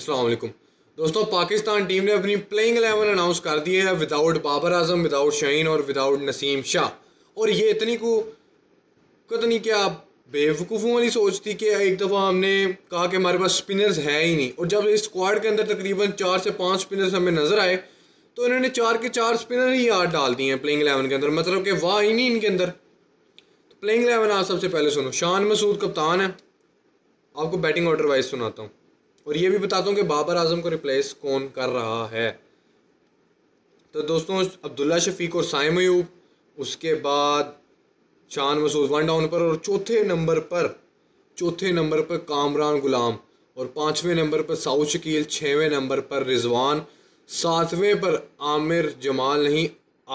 असलम दोस्तों पाकिस्तान टीम ने अपनी प्लेइंग एलेवन अनाउंस कर दी है विदाउट बाबर आजम विदाउट शहीन और विदाउट नसीम शाह और ये इतनी को कतनी क्या बेवकूफ़ों वाली सोच थी कि एक दफ़ा हमने कहा कि हमारे पास स्पिनर्स है ही नहीं और जब इस स्क्वाड के अंदर तकरीबन चार से पाँच स्पिनर्स हमें नज़र आए तो इन्होंने चार के चार स्पिनर ही यार डाल दिए हैं प्लेइंग एलेवन के अंदर मतलब कि वाह ही नहीं इनके अंदर तो प्लेइंग एलेवन आप सबसे पहले सुनो शान मसूद कप्तान है आपको बैटिंग ऑर्डर वाइज सुनाता हूँ और ये भी बताता हूँ कि बाबर आजम को रिप्लेस कौन कर रहा है तो दोस्तों अब्दुल्ला शफीक और साय मयूब उसके बाद शान मसूद वन डाउन पर और चौथे नंबर पर चौथे नंबर पर कामरान गुलाम और पाँचवें नंबर पर साउ शकील छवें नंबर पर रिजवान सातवें पर आमिर जमाल नहीं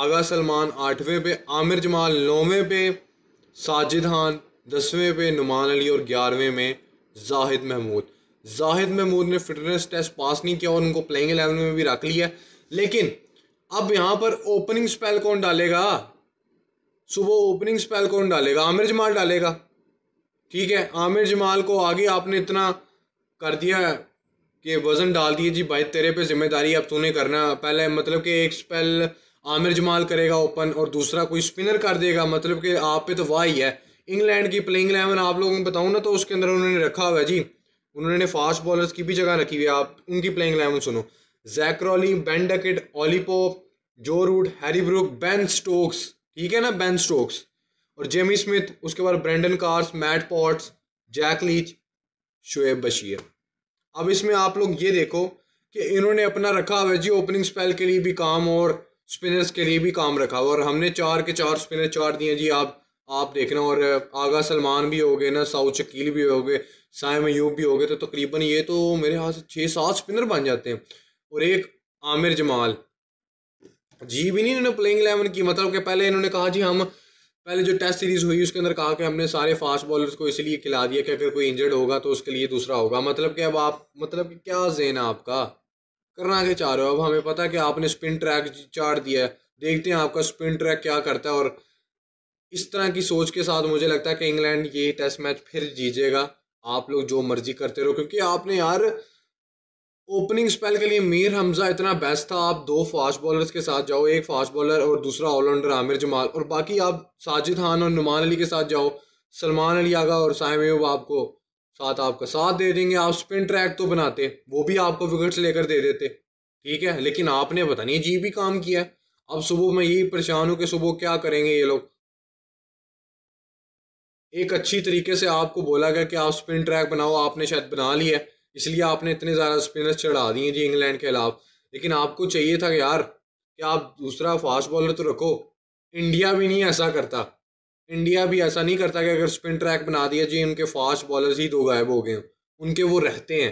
आगा सलमान आठवें पे आमिर जमाल नौवें पे साजिद खान दसवें पे नुमान अली और ग्यारहवें में जाहिद महमूद जाहिद महमूद ने फिटनेस टेस्ट पास नहीं किया और उनको प्लेइंग एलेवन में भी रख लिया लेकिन अब यहाँ पर ओपनिंग स्पेल कौन डालेगा सुबह ओपनिंग स्पेल कौन डालेगा आमिर जमाल डालेगा ठीक है आमिर जमाल को आगे आपने इतना कर दिया कि वज़न डाल दिए जी भाई तेरे पे जिम्मेदारी अब तूने करना पहले मतलब कि एक स्पेल आमिर जमाल करेगा ओपन और दूसरा कोई स्पिनर कर देगा मतलब कि आप पे तो वाह ही है इंग्लैंड की प्लेइंग एलेवन आप लोगों को बताऊँ ना तो उसके अंदर उन्होंने रखा हुआ है जी उन्होंने फास्ट बॉलर्स की भी जगह रखी हुई है आप उनकी प्लेइंग इलेवन सुनो जैक्रॉली Ben Duckett Ollie Pope Joe Root Harry Brook Ben Stokes ठीक है ना बैन स्टोक्स और जेमी स्मिथ उसके बाद Brendon Carse Matt Potts Jack Leach Shoaib Bashir अब इसमें आप लोग ये देखो कि इन्होंने अपना रखा हुआ जी ओपनिंग स्पेल के लिए भी काम और स्पिनर्स के लिए भी काम रखा हुआ और हमने चार के चार स्पिनर चार दिए जी आप आप देखना और आगा सलमान भी हो गए ना साउथ शकील भी हो गए साइम यूब भी हो गए तो तकरीबन ये तो मेरे हाथ से छः सात स्पिनर बन जाते हैं और एक आमिर जमाल जी भी नहीं इन्होंने प्लेइंग एलेवन की मतलब कि पहले इन्होंने कहा जी हम पहले जो टेस्ट सीरीज़ हुई उसके अंदर कहा कि हमने सारे फास्ट बॉलर्स को इसलिए खिला दिया कि अगर कोई इंजर्ड होगा तो उसके लिए दूसरा होगा मतलब कि अब आप मतलब कि क्या जेन है आपका करना क्या चाह रहे हो अब हमें पता है कि आपने स्पिन ट्रैक चार्ट दिया है देखते हैं आपका स्पिन ट्रैक क्या करता है और इस तरह की सोच के साथ मुझे लगता है कि इंग्लैंड ये टेस्ट मैच फिर जीतेगा आप लोग जो मर्जी करते रहो क्योंकि आपने यार ओपनिंग स्पेल के लिए मीर हमजा इतना बेस्ट था आप दो फास्ट बॉलर्स के साथ जाओ एक फास्ट बॉलर और दूसरा ऑलराउंडर आमिर जमाल और बाकी आप साजिद खान और नुमान अली के साथ जाओ सलमान अली आगा और साहब आपको साथ आपका साथ दे देंगे आप स्पिन ट्रैक तो बनाते वो भी आपको विकेट्स लेकर दे देते ठीक है लेकिन आपने पता नहीं जी भी काम किया अब सुबह मैं यही परेशान हूँ कि सुबह क्या करेंगे ये लोग एक अच्छी तरीके से आपको बोला गया कि आप स्पिन ट्रैक बनाओ आपने शायद बना लिया है इसलिए आपने इतने ज़्यादा स्पिनर्स चढ़ा दिए जी इंग्लैंड के खिलाफ लेकिन आपको चाहिए था यार कि आप दूसरा फास्ट बॉलर तो रखो इंडिया भी नहीं ऐसा करता इंडिया भी ऐसा नहीं करता कि अगर स्पिन ट्रैक बना दिया जी उनके फास्ट बॉलर ही दो गायब हो गए उनके वो रहते हैं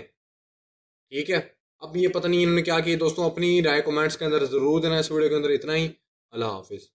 ठीक है अब ये पता नहीं इन्होंने क्या किया दोस्तों अपनी राय कमेंट्स के अंदर ज़रूर देना इस वीडियो के अंदर इतना ही अल्लाह हाफिज़